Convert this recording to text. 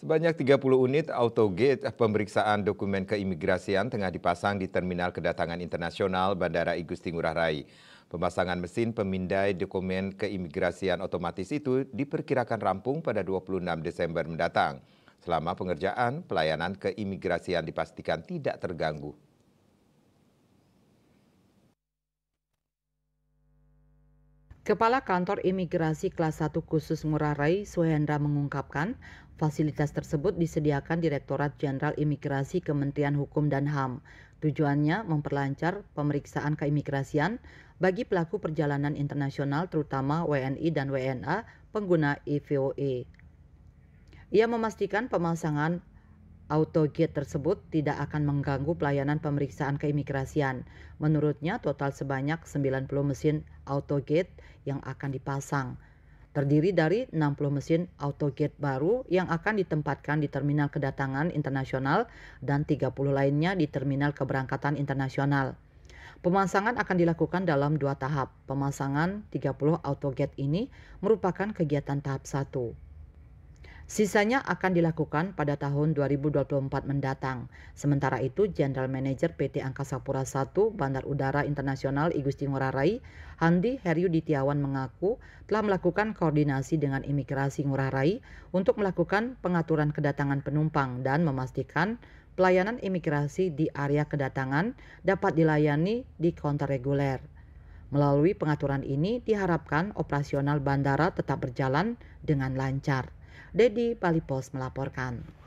Sebanyak 30 unit autogate eh, pemeriksaan dokumen keimigrasian tengah dipasang di Terminal Kedatangan Internasional Bandara Igusti Ngurah Rai. Pemasangan mesin pemindai dokumen keimigrasian otomatis itu diperkirakan rampung pada 26 Desember mendatang. Selama pengerjaan, pelayanan keimigrasian dipastikan tidak terganggu. Kepala Kantor Imigrasi Kelas 1 Khusus Ngurah Rai, Suhendra mengungkapkan, fasilitas tersebut disediakan Direktorat Jenderal Imigrasi Kementerian Hukum dan HAM. Tujuannya memperlancar pemeriksaan keimigrasian bagi pelaku perjalanan internasional terutama WNI dan WNA pengguna EVOE. E. Ia memastikan pemasangan Autogate tersebut tidak akan mengganggu pelayanan pemeriksaan keimigrasian. Menurutnya total sebanyak 90 mesin autogate yang akan dipasang. Terdiri dari 60 mesin autogate baru yang akan ditempatkan di terminal kedatangan internasional dan 30 lainnya di terminal keberangkatan internasional. Pemasangan akan dilakukan dalam dua tahap. Pemasangan 30 autogate ini merupakan kegiatan tahap satu. Sisanya akan dilakukan pada tahun 2024 mendatang. Sementara itu, Jenderal Manager PT Angkasa Pura I Bandar Udara Internasional I Gusti Ngurah Rai, Handi Heriuditiawan mengaku telah melakukan koordinasi dengan Imigrasi Ngurah Rai untuk melakukan pengaturan kedatangan penumpang dan memastikan pelayanan imigrasi di area kedatangan dapat dilayani di konter reguler. Melalui pengaturan ini diharapkan operasional bandara tetap berjalan dengan lancar. Dedi Palipos melaporkan.